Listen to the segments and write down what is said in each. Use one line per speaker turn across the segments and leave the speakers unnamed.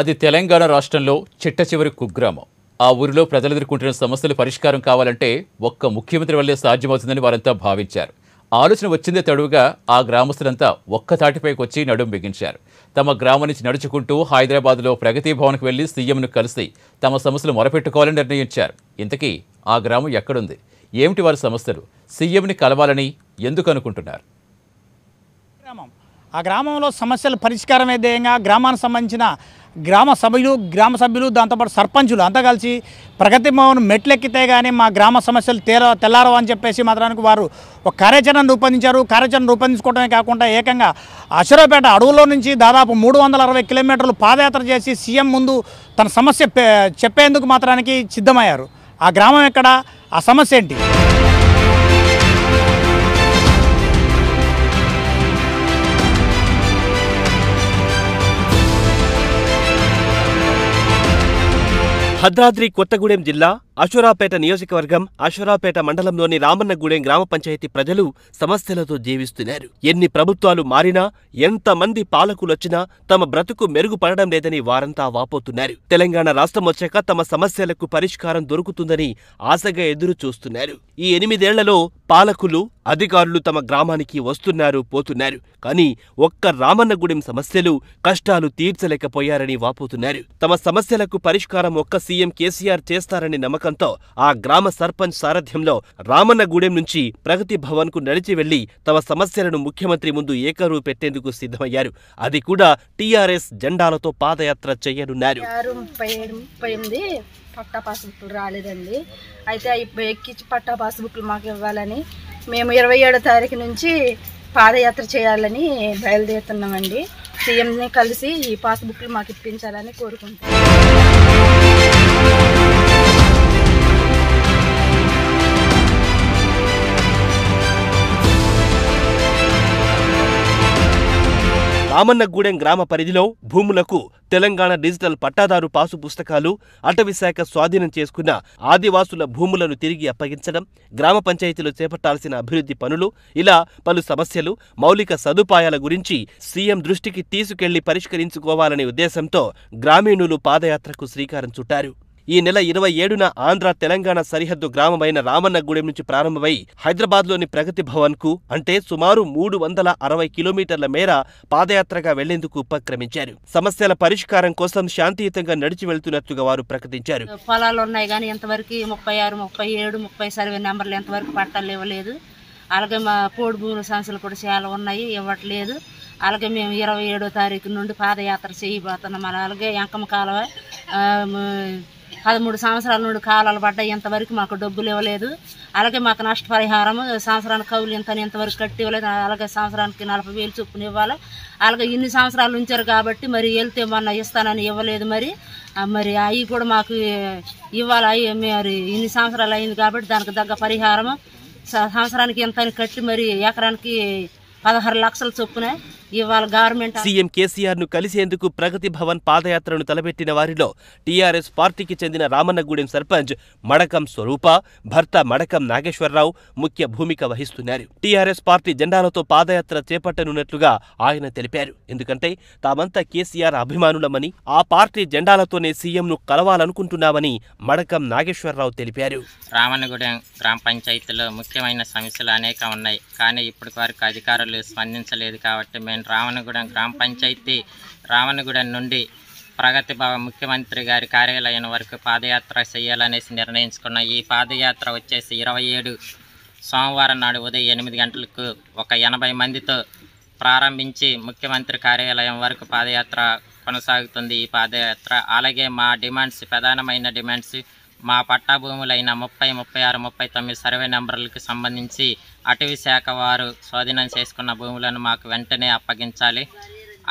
అది తెలంగాణ రాష్ట్రంలో చిట్ట చివరి కుగ్రామం ఆ ఊరిలో ప్రజలు ఎదుర్కొంటున్న సమస్యలు పరిష్కారం కావాలంటే ఒక్క ముఖ్యమంత్రి వల్లే సాధ్యమవుతుందని వారంతా భావించారు ఆలోచన వచ్చిందే తడువుగా ఆ గ్రామస్తులంతా ఒక్క తాటిపైకి వచ్చి నడుం బిగించారు తమ గ్రామం నుంచి నడుచుకుంటూ హైదరాబాద్లో ప్రగతి భవన్కి వెళ్లి సీఎంను కలిసి తమ సమస్యలు మొరపెట్టుకోవాలని నిర్ణయించారు ఇంతకీ ఆ గ్రామం ఎక్కడుంది ఏమిటి వారి సమస్యలు సీఎంని కలవాలని ఎందుకు అనుకుంటున్నారు
ఆ గ్రామంలో సమస్యల పరిష్కారం ఏదైనా గ్రామానికి సంబంధించిన గ్రామ సభ్యులు గ్రామ సభ్యులు దాంతోపాటు సర్పంచులు అంతా కలిసి ప్రగతి భవన్ మెట్లెక్కితే కానీ మా గ్రామ సమస్యలు తేర తెల్లారవు అని చెప్పేసి మాత్రానికి వారు ఒక కార్యాచరణ రూపొందించారు కార్యాచరణ రూపొందించుకోవడమే కాకుండా ఏకంగా అశ్వరపేట అడవుల్లో నుంచి దాదాపు మూడు వందల అరవై కిలోమీటర్లు పాదయాత్ర చేసి సీఎం ముందు తన సమస్య చెప్పేందుకు మాత్రానికి సిద్ధమయ్యారు ఆ గ్రామం ఎక్కడ ఆ సమస్య ఏంటి
భద్రాద్రి కొత్తగూడెం జిల్లా అశురాపేట నియోజకవర్గం అశురాపేట మండలంలోని రామన్నగూడెం గ్రామ పంచాయతీ ప్రజలు సమస్యలతో జీవిస్తున్నారు ఎన్ని ప్రభుత్వాలు మారినా ఎంతమంది పాలకులొచ్చినా తమ బ్రతుకు మెరుగుపడడం లేదని వారంతా వాపోతున్నారు తెలంగాణ రాష్ట్రం వచ్చాక తమ సమస్యలకు పరిష్కారం దొరుకుతుందని ఆశగా ఎదురు చూస్తున్నారు ఈ ఎనిమిదేళ్లలో పాలకులు అధికారులు తమ గ్రామానికి వస్తున్నారు పోతున్నారు కానీ ఒక్క రామన్నగూడెం సమస్యలు కష్టాలు తీర్చలేకపోయారని వాపోతున్నారు తమ సమస్యలకు పరిష్కారం ఒక్క సీఎం కేసీఆర్ చేస్తారనే నమ్మకంతో ఆ గ్రామ సర్పంచ్ సారథ్యంలో రామన్నగూడెం నుంచి ప్రగతి భవన్ కు నడిచి వెళ్లి తమ సమస్యలను ముఖ్యమంత్రి ముందు ఏకరువు పెట్టేందుకు సిద్ధమయ్యారు అది కూడా టీఆర్ఎస్ జెండాలతో పాదయాత్ర చేయనున్నారు
పట్టా పాస్బుక్లు రాలేదండి అయితే అవి ఎక్కించి పట్టా పాస్బుక్లు మాకు ఇవ్వాలని మేము ఇరవై ఏడో తారీఖు నుంచి పాదయాత్ర చేయాలని బయలుదేరుతున్నామండి సీఎంని కలిసి ఈ పాస్బుక్లు
మాకు ఇప్పించాలని కోరుకుంటున్నాం
రామన్నగూడెం గ్రామ పరిధిలో భూములకు తెలంగాణ డిజిటల్ పట్టాదారు పాసు పుస్తకాలు అటవీశాఖ స్వాధీనం చేసుకున్న ఆదివాసుల భూములను తిరిగి అప్పగించడం గ్రామ పంచాయతీలు చేపట్టాల్సిన అభివృద్ధి పనులు ఇలా పలు సమస్యలు మౌలిక సదుపాయాల గురించి సీఎం దృష్టికి తీసుకెళ్లి పరిష్కరించుకోవాలనే ఉద్దేశంతో గ్రామీణులు పాదయాత్రకు శ్రీకారం చుట్టారు ఈ నెల ఇరవై ఏడున ఆంధ్ర తెలంగాణ సరిహద్దు గ్రామమైన రామన్నగూడెం నుంచి ప్రారంభమై హైదరాబాద్లోని ప్రగతి భవన్కు అంటే సుమారు మూడు వందల అరవై కిలోమీటర్ల మేర పాదయాత్రగా వెళ్లేందుకు ఉపక్రమించారు సమస్యల పరిష్కారం కోసం శాంతియుతంగా నడిచి వెళ్తున్నట్టుగా వారు ప్రకటించారు
పొలాలు ఉన్నాయి కానీ ఇంతవరకు ముప్పై ఆరు ముప్పై ఏడు ముప్పై సర్వే నెంబర్లు ఎంతవరకు పట్టాలు ఇవ్వలేదు అలాగే మా పోడు భూముల సమస్యలు కూడా చాలా ఉన్నాయి ఇవ్వట్లేదు అలాగే మేము ఇరవై ఏడో తారీఖు నుండి పాదయాత్ర చేయబోతున్నాం అలాగే ఎంకమ కాలువ పదమూడు సంవత్సరాల నుండి కాలాలు పడ్డాయి ఇంతవరకు మాకు డబ్బులు ఇవ్వలేదు అలాగే మాకు నష్టపరిహారం సంవత్సరానికి కవులు ఇంత ఇంతవరకు కట్టి ఇవ్వలేదు అలాగే సంవత్సరానికి నలభై వేలు చొప్పున ఇవ్వాలి అలాగే ఇన్ని సంవత్సరాలు ఉంచారు కాబట్టి మరి వెళ్తే మొన్న ఇస్తానని ఇవ్వలేదు మరి మరి అవి కూడా మాకు ఇవ్వాలి అవి మరి ఇన్ని సంవత్సరాలు అయింది కాబట్టి దానికి తగ్గ పరిహారం సంవత్సరానికి ఎంత కట్టి మరి ఎకరానికి పదహారు లక్షలు చొప్పున ఇవాళ గవర్నమెంట్
సీఎం కేసీఆర్ ను కలిసేందుకు ప్రగతి భవన్ పాదయాత్రను తలపెట్టిన వారిలో టీఆర్ఎస్ పార్టీకి చెందిన రామన్నగూడెం సర్పంచ్ మడకం స్వరూప భర్త మడకం నాగేశ్వరరావు ముఖ్య భూమిక వహిస్తున్నారు టీఆర్ఎస్ పార్టీ జెండాలతో పాదయాత్ర చేపట్టనున్నట్లుగా ఆయన తెలిపారు ఎందుకంటే తామంతా కేసీఆర్ అభిమానులమని ఆ పార్టీ జెండాలతోనే సీఎంను కలవాలనుకుంటున్నామని మడకం నాగేశ్వరరావు తెలిపారు
రామన్నగూడెం గ్రామ పంచాయతీలో ముఖ్యమైన సమస్యలు అనేక ఉన్నాయి కానీ ఇప్పటి వరకు అధికారులు స్పందించలేదు కాబట్టి మేము రావణగూడెం గ్రామ పంచాయతీ రావణగూడెం నుండి ప్రగతి భవన్ ముఖ్యమంత్రి గారి కార్యాలయం వరకు పాదయాత్ర చేయాలనేసి నిర్ణయించుకున్న ఈ పాదయాత్ర వచ్చేసి ఇరవై ఏడు సోమవారం నాడు ఉదయం ఎనిమిది గంటలకు ఒక ఎనభై మందితో ప్రారంభించి ముఖ్యమంత్రి కార్యాలయం వరకు పాదయాత్ర కొనసాగుతుంది ఈ పాదయాత్ర అలాగే మా డిమాండ్స్ ప్రధానమైన డిమాండ్స్ మా పట్టా భూములైన ముప్పై ముప్పై ఆరు ముప్పై తొమ్మిది సర్వే నెంబర్లకు సంబంధించి అటవీ శాఖ వారు స్వాధీనం చేసుకున్న భూములను మాకు వెంటనే అప్పగించాలి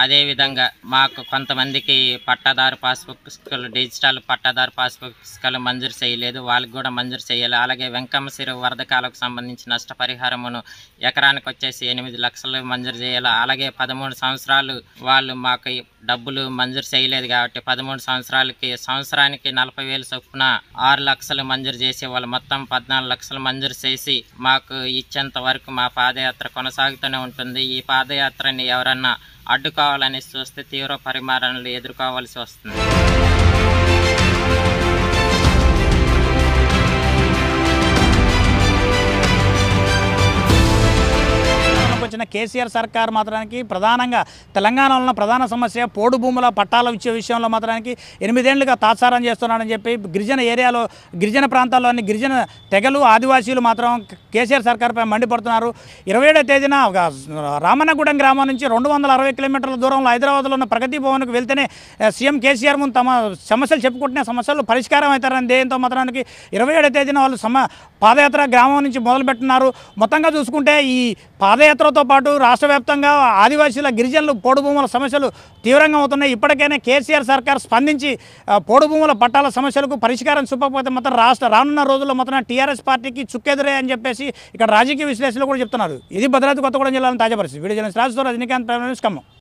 అదేవిధంగా మాకు కొంతమందికి పట్టాదారు పాస్ పుస్తకాలు డిజిటల్ పట్టాదారు పాస్ పుస్తకాలు మంజూరు చేయలేదు వాళ్ళకి కూడా మంజూరు చేయాలి అలాగే వెంకమ్మసిరు వరద కాలకు సంబంధించి నష్టపరిహారమును ఎకరానికి వచ్చేసి ఎనిమిది లక్షలు మంజూరు చేయాలి అలాగే పదమూడు సంవత్సరాలు వాళ్ళు మాకు డబ్బులు మంజూరు చేయలేదు కాబట్టి పదమూడు సంవత్సరాలకి సంవత్సరానికి నలభై వేలు చొప్పున ఆరు లక్షలు మంజూరు చేసి వాళ్ళు మొత్తం పద్నాలుగు లక్షలు మంజూరు చేసి మాకు ఇచ్చేంత వరకు మా పాదయాత్ర కొనసాగుతూనే ఉంటుంది ఈ పాదయాత్రని ఎవరన్నా అడ్డుకోవాలని చూస్తే తీవ్ర పరిమాణాలు ఎదుర్కోవాల్సి వస్తుంది
కేసీఆర్ సర్కార్ మాత్రానికి ప్రధానంగా తెలంగాణలో ఉన్న ప్రధాన సమస్య పోడు భూముల పట్టాల ఇచ్చే విషయంలో మాత్రానికి ఎనిమిదేళ్లుగా తాత్సారం చేస్తున్నాడని చెప్పి గిరిజన ఏరియాలో గిరిజన ప్రాంతాల్లోని గిరిజన తెగలు ఆదివాసీలు మాత్రం కేసీఆర్ సర్కార్పై మండిపడుతున్నారు ఇరవై ఏడో తేదీన రామనగూడెం గ్రామం నుంచి రెండు వందల అరవై కిలోమీటర్ల దూరంలో హైదరాబాద్లో ఉన్న ప్రగతి భవన్కు వెళ్తేనే సీఎం కేసీఆర్ ముందు తమ సమస్యలు చెప్పుకుంటున్న సమస్యలు పరిష్కారం అవుతారని ధ్యేయంతో మాత్రానికి ఇరవై ఏడో తేదీన వాళ్ళు సమ పాదయాత్ర గ్రామం నుంచి మొదలుపెట్టున్నారు మొత్తంగా చూసుకుంటే ఈ పాదయాత్రతో పాటు పాటు రాష్ట్ర వ్యాప్తంగా ఆదివాసీల గిరిజనులు పోడు భూముల సమస్యలు తీవ్రంగా అవుతున్నాయి ఇప్పటికైనా కేసీఆర్ సర్కార్ స్పందించి పోడు భూముల పట్టాల సమస్యలకు పరిష్కారం చూపకపోతే మాత్రం రాష్ట్ర రానున్న రోజుల్లో మాత్రం టీఆర్ఎస్ పార్టీకి చుక్కెదురే అని చెప్పేసి ఇక్కడ రాజకీయ విశ్లేషణలు కూడా చెప్తున్నారు ఇది భద్రాద్రి కొత్తగూడెం జిల్లాలో తాజా పరిస్థితి వీడియో జర్నలిస్ట్ రాజుతో రజనీకాంత్ ప్రజానిస్కమ్మ